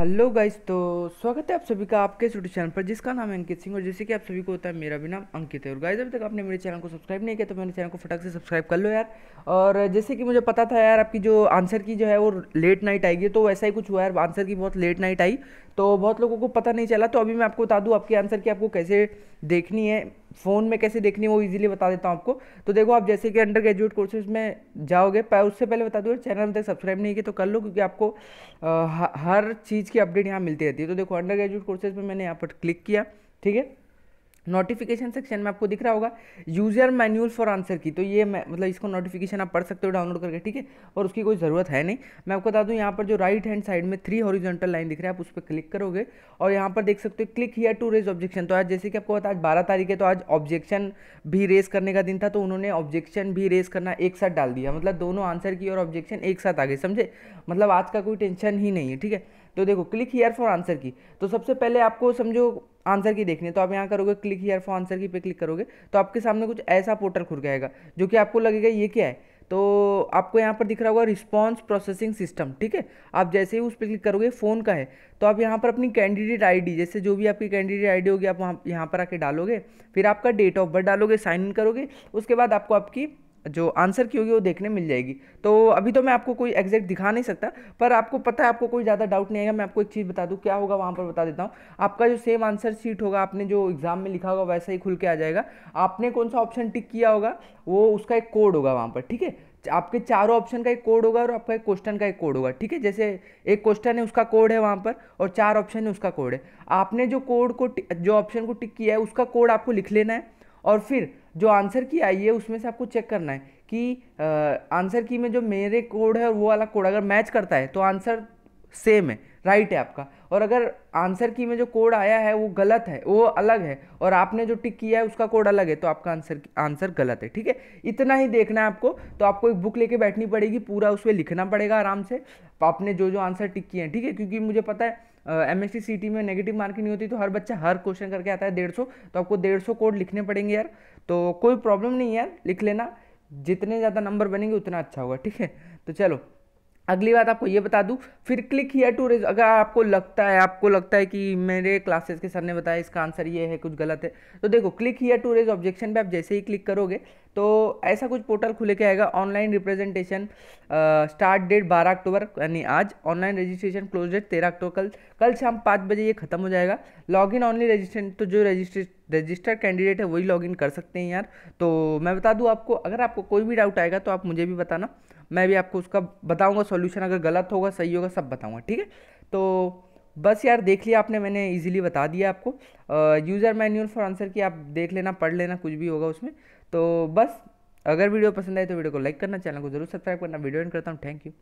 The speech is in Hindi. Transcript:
हेलो गाइस तो स्वागत है आप सभी का आपके यूट्यूब चैनल पर जिसका नाम है अंकित सिंह और जैसे कि आप सभी को होता है मेरा भी नाम अंकित है और गाइस अभी तक आपने मेरे चैनल को सब्सक्राइब नहीं किया तो मेरे चैनल को फटाक से सब्सक्राइब कर लो यार और जैसे कि मुझे पता था यार आपकी जो आंसर की जो है वो लेट नाइट आएगी तो वैसा ही कुछ हुआ यार आंसर की बहुत लेट नाइट आई तो बहुत लोगों को पता नहीं चला तो अभी मैं आपको बता दूँ आपकी आंसर की आपको कैसे देखनी है फ़ोन में कैसे देखनी है वो इजीली बता देता हूँ आपको तो देखो आप जैसे कि अंडर ग्रेजुएट कोर्सेज में जाओगे पर उससे पहले बता दूँ चैनल अभी तक सब्सक्राइब नहीं किया तो कर लो क्योंकि आपको आ, हर चीज़ की अपडेट यहाँ मिलती रहती है तो देखो अंडर ग्रेजुएट कोर्सेज में मैंने यहाँ पर क्लिक किया ठीक है नोटिफिकेशन सेक्शन में आपको दिख रहा होगा यूजर मैनुअल फॉर आंसर की तो ये मतलब इसको नोटिफिकेशन आप पढ़ सकते हो डाउनलोड करके ठीक है और उसकी कोई ज़रूरत है नहीं मैं आपको बता दूँ यहाँ पर जो राइट हैंड साइड में थ्री हॉरिजॉन्टल लाइन दिख रहा है आप उस पर क्लिक करोगे और यहाँ पर देख सकते हो click here to raise objection तो आज जैसे कि आपको पता आज बारह तारीख है तो आज ऑब्जेक्शन भी रेज करने का दिन था तो उन्होंने ऑब्जेक्शन भी रेज करना एक साथ डाल दिया मतलब दोनों आंसर की और ऑब्जेक्शन एक साथ आ गए समझे मतलब आज का कोई टेंशन ही नहीं है ठीक है तो देखो क्लिक हीयर फॉर आंसर की तो सबसे पहले आपको समझो आंसर की देखनी है तो आप यहाँ करोगे क्लिक हीयर फॉर आंसर की पे क्लिक करोगे तो आपके सामने कुछ ऐसा पोर्टल खुल जाएगा जो कि आपको लगेगा ये क्या है तो आपको यहाँ पर दिख रहा होगा रिस्पॉन्स प्रोसेसिंग सिस्टम ठीक है आप जैसे ही उस पर क्लिक करोगे फ़ोन का है तो आप यहाँ पर अपनी कैंडिडेट आईडी जैसे जो भी आपकी कैंडिडेट आईडी होगी आप वहाँ यहाँ पर आके डालोगे फिर आपका डेट ऑफ बर्थ डालोगे साइन इन करोगे उसके बाद आपको आपकी जो आंसर की होगी वो देखने मिल जाएगी तो अभी तो मैं आपको कोई एग्जैक्ट दिखा नहीं सकता पर आपको पता है आपको कोई ज़्यादा डाउट नहीं आएगा मैं आपको एक चीज़ बता दूँ क्या होगा वहाँ पर बता देता हूँ आपका जो सेम आंसर शीट होगा आपने जो एग्ज़ाम में लिखा होगा वैसा ही खुल के आ जाएगा आपने कौन सा ऑप्शन टिक किया होगा वो उसका एक कोड होगा वहाँ पर ठीक है आपके चारों ऑप्शन का एक कोड होगा और आपका एक क्वेश्चन का एक कोड होगा ठीक है जैसे एक क्वेश्चन है उसका कोड है वहाँ पर और चार ऑप्शन है उसका कोड है आपने जो कोड को जो ऑप्शन को टिक किया है उसका कोड आपको लिख लेना है और फिर जो आंसर की आई है उसमें से आपको चेक करना है कि आंसर की में जो मेरे कोड है वो वाला कोड अगर मैच करता है तो आंसर सेम है राइट है आपका और अगर आंसर की में जो कोड आया है वो गलत है वो अलग है और आपने जो टिक किया है उसका कोड अलग है तो आपका आंसर आंसर गलत है ठीक है इतना ही देखना है आपको तो आपको एक बुक लेके बैठनी पड़ेगी पूरा उसमें लिखना पड़ेगा आराम से आपने जो जो आंसर टिक किए हैं ठीक है क्योंकि मुझे पता है एम एस सी में नेगेटिव मार्किंग नहीं होती तो हर बच्चा हर क्वेश्चन करके आता है डेढ़ सौ तो आपको डेढ़ सौ कोड लिखने पड़ेंगे यार तो कोई प्रॉब्लम नहीं यार लिख लेना जितने ज़्यादा नंबर बनेंगे उतना अच्छा होगा ठीक है तो चलो अगली बात आपको ये बता दूँ फिर क्लिक हियर टू रेज अगर आपको लगता है आपको लगता है कि मेरे क्लासेस के सर ने बताया इसका आंसर ये है कुछ गलत है तो देखो click here to raise objection पे आप जैसे ही क्लिक करोगे तो ऐसा कुछ पोर्टल खुले के आएगा ऑनलाइन रिप्रेजेंटेशन स्टार्ट डेट बारह अक्टूबर यानी आज ऑनलाइन रजिस्ट्रेशन क्लोज डेट तेरह अक्टूबर कल कल शाम पाँच बजे ये खत्म हो जाएगा लॉग इन ऑनली रजिस्ट्रेंट तो जो रजिस्ट्रे रजिस्टर्ड कैंडिडेट है वही लॉग इन कर सकते हैं यार तो मैं बता दूँ आपको अगर आपको कोई भी डाउट आएगा तो आप मुझे भी बताना मैं भी आपको उसका बताऊँगा सोल्यूशन अगर गलत होगा सही होगा सब बताऊँगा ठीक है तो बस यार देख लिया आपने मैंने इजीली बता दिया आपको यूज़र मैन्यूअल फॉर आंसर की आप देख लेना पढ़ लेना कुछ भी होगा उसमें तो बस अगर वीडियो पसंद आए तो वीडियो को लाइक करना चैनल को जरूर सब्सक्राइब करना वीडियो एंड करता हूँ थैंक यू